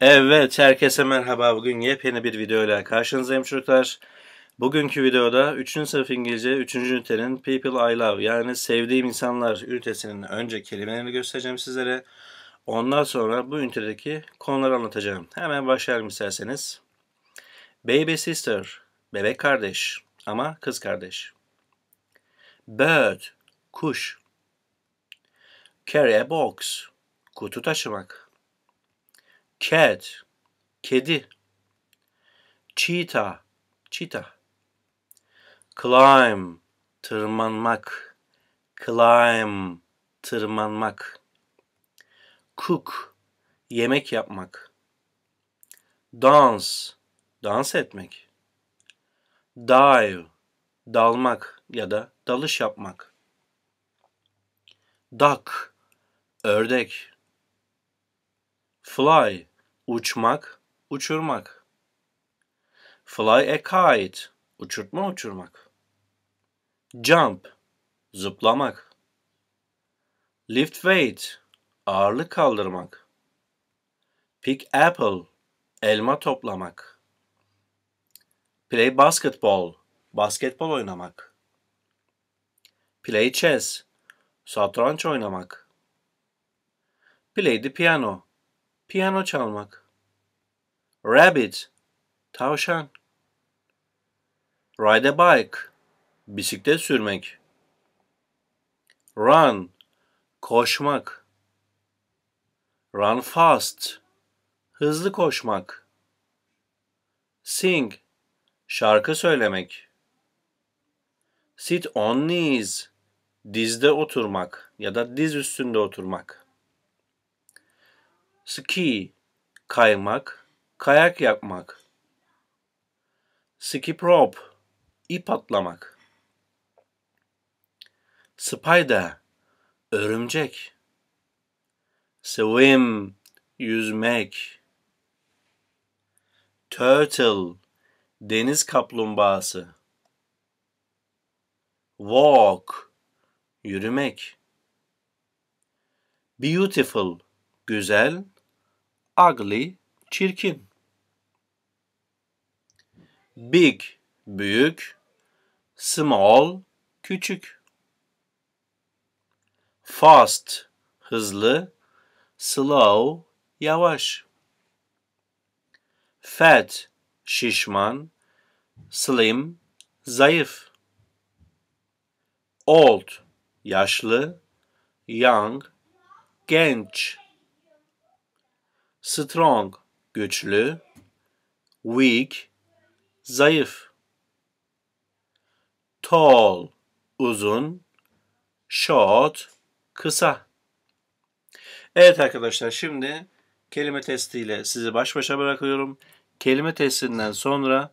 Evet, herkese merhaba. Bugün yepyeni bir video ile karşınızdayım çocuklar. Bugünkü videoda 3. sınıf İngilizce 3. ünitenin People I Love yani sevdiğim insanlar ünitesinin önce kelimelerini göstereceğim sizlere. Ondan sonra bu ünitedeki konuları anlatacağım. Hemen başlayalım isterseniz. Baby sister, bebek kardeş ama kız kardeş. Bird, kuş. Carry a box, kutu taşımak. Cat, kedi. Cheetah, cheetah. Climb, tırmanmak. Climb, tırmanmak. Cook, yemek yapmak. Dance, dans etmek. Dive, dalmak ya da dalış yapmak. Duck, ördek. Fly, uçmak, uçurmak. Fly a kite, uçurtma uçurmak. Jump, zıplamak. Lift weight, ağırlık kaldırmak. Pick apple, elma toplamak. Play basketball, basketbol oynamak. Play chess, satranç oynamak. Play the piano, Piyano çalmak. Rabbit. Tavşan. Ride a bike. Bisiklet sürmek. Run. Koşmak. Run fast. Hızlı koşmak. Sing. Şarkı söylemek. Sit on knees. Dizde oturmak ya da diz üstünde oturmak ski kaymak, kayak yapmak. ski rope ip atlamak. Spider örümcek. Swim yüzmek. Turtle deniz kaplumbağası. Walk yürümek. Beautiful güzel ugly, çirkin. Big, büyük. Small, küçük. Fast, hızlı. Slow, yavaş. Fat, şişman. Slim, zayıf. Old, yaşlı. Young, genç strong güçlü, weak zayıf. Tall uzun, short kısa. Evet arkadaşlar şimdi kelime testiyle sizi baş başa bırakıyorum. Kelime testinden sonra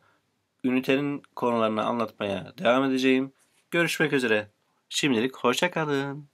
ünitenin konularını anlatmaya devam edeceğim. Görüşmek üzere. Şimdilik hoşça kalın.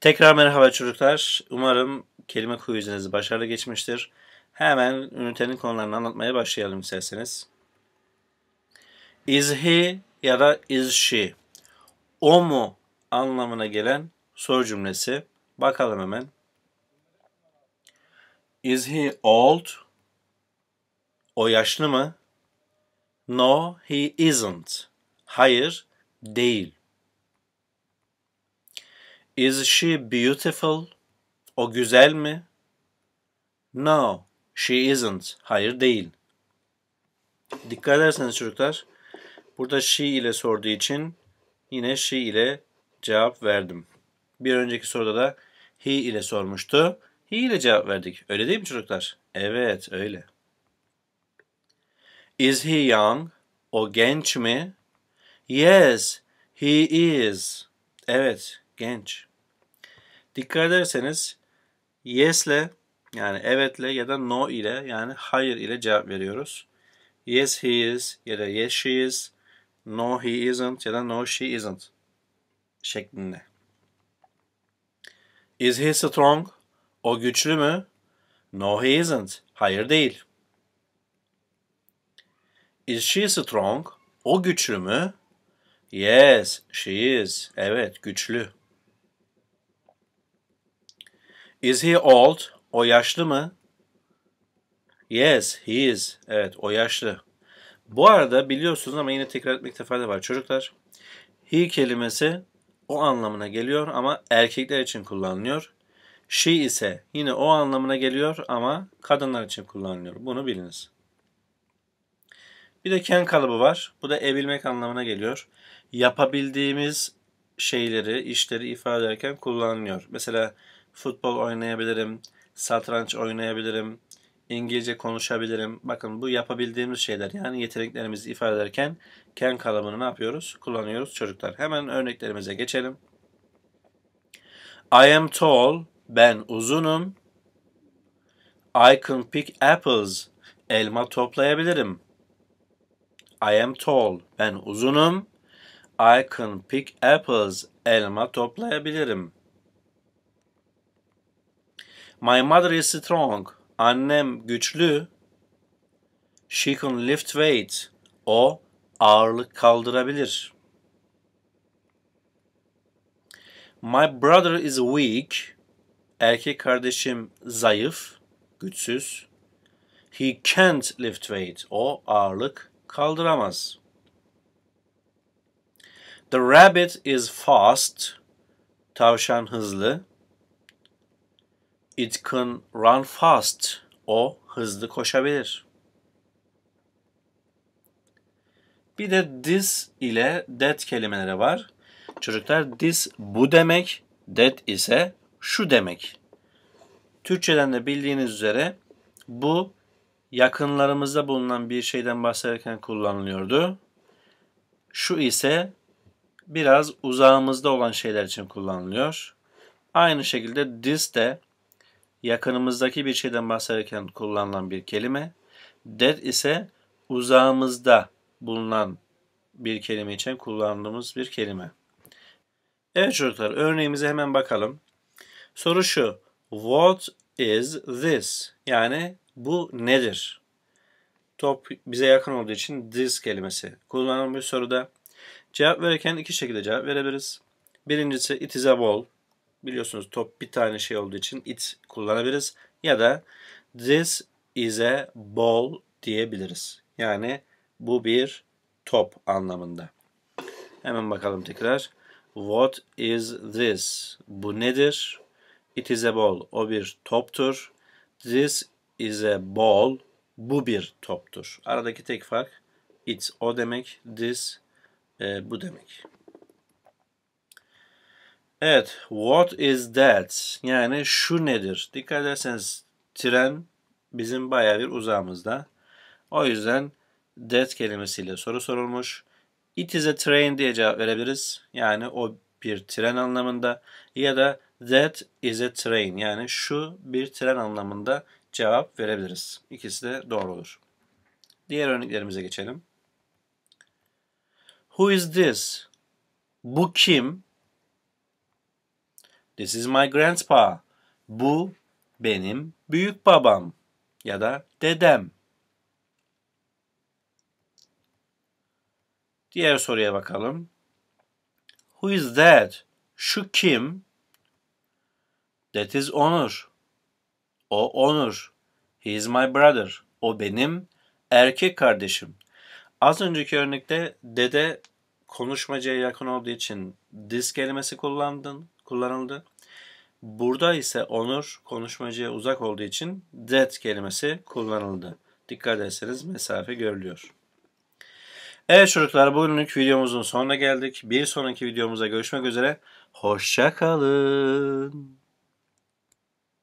Tekrar merhaba çocuklar. Umarım kelime quiziniz başarılı geçmiştir. Hemen ünitenin konularını anlatmaya başlayalım isterseniz. Is he ya da is she? O mu anlamına gelen soru cümlesi. Bakalım hemen. Is he old? O yaşlı mı? No, he isn't. Hayır, değil. Is she beautiful? O güzel mi? No, she isn't. Hayır değil. Dikkat ederseniz çocuklar, burada she ile sorduğu için yine she ile cevap verdim. Bir önceki soruda da he ile sormuştu. He ile cevap verdik. Öyle değil mi çocuklar? Evet, öyle. Is he young? O genç mi? Yes, he is. Evet, genç. Dikkat ederseniz yes'le yani evetle ya da no ile yani hayır ile cevap veriyoruz. Yes he is ya da yes she is, no he isn't ya da no she isn't şeklinde. Is he strong? O güçlü mü? No he isn't. Hayır değil. Is she strong? O güçlü mü? Yes, she is. Evet, güçlü. Is he old? O yaşlı mı? Yes, he is. Evet, o yaşlı. Bu arada biliyorsunuz ama yine tekrar etmekte fayda var çocuklar. He kelimesi o anlamına geliyor ama erkekler için kullanılıyor. She ise yine o anlamına geliyor ama kadınlar için kullanılıyor. Bunu biliniz. Bir de can kalıbı var. Bu da ebilmek anlamına geliyor. Yapabildiğimiz şeyleri, işleri ifade ederken kullanılıyor. Mesela futbol oynayabilirim, satranç oynayabilirim, İngilizce konuşabilirim. Bakın bu yapabildiğimiz şeyler yani yeteneklerimizi ifade ederken ken kalıbını ne yapıyoruz? Kullanıyoruz çocuklar. Hemen örneklerimize geçelim. I am tall, ben uzunum. I can pick apples, elma toplayabilirim. I am tall, ben uzunum. I can pick apples, elma toplayabilirim. My mother is strong. Annem güçlü. She can lift weight. O ağırlık kaldırabilir. My brother is weak. Erkek kardeşim zayıf, güçsüz. He can't lift weight. O ağırlık kaldıramaz. The rabbit is fast. Tavşan hızlı. It can run fast. O hızlı koşabilir. Bir de this ile that kelimeleri var. Çocuklar this bu demek, that ise şu demek. Türkçeden de bildiğiniz üzere bu yakınlarımızda bulunan bir şeyden bahsederken kullanılıyordu. Şu ise biraz uzağımızda olan şeyler için kullanılıyor. Aynı şekilde this de yakınımızdaki bir şeyden bahsederken kullanılan bir kelime. Dead ise uzağımızda bulunan bir kelime için kullandığımız bir kelime. Evet çocuklar örneğimize hemen bakalım. Soru şu. What is this? Yani bu nedir? Top bize yakın olduğu için this kelimesi kullanılan bir soruda. Cevap verirken iki şekilde cevap verebiliriz. Birincisi it is a ball biliyorsunuz top bir tane şey olduğu için it kullanabiliriz. Ya da this is a ball diyebiliriz. Yani bu bir top anlamında. Hemen bakalım tekrar. What is this? Bu nedir? It is a ball. O bir toptur. This is a ball. Bu bir toptur. Aradaki tek fark it o demek, this e, bu demek. Evet, what is that? Yani şu nedir? Dikkat ederseniz tren bizim baya bir uzağımızda. O yüzden that kelimesiyle soru sorulmuş. It is a train diye cevap verebiliriz. Yani o bir tren anlamında ya da that is a train yani şu bir tren anlamında cevap verebiliriz. İkisi de doğru olur. Diğer örneklerimize geçelim. Who is this? Bu kim? This is my grandpa. Bu benim büyük babam ya da dedem. Diğer soruya bakalım. Who is that? Şu kim? That is Onur. O Onur. He is my brother. O benim erkek kardeşim. Az önceki örnekte dede konuşmacıya yakın olduğu için this kelimesi kullandın kullanıldı. Burada ise onur konuşmacıya uzak olduğu için that kelimesi kullanıldı. Dikkat ederseniz mesafe görülüyor. Evet çocuklar bugünlük videomuzun sonuna geldik. Bir sonraki videomuza görüşmek üzere. hoşçakalın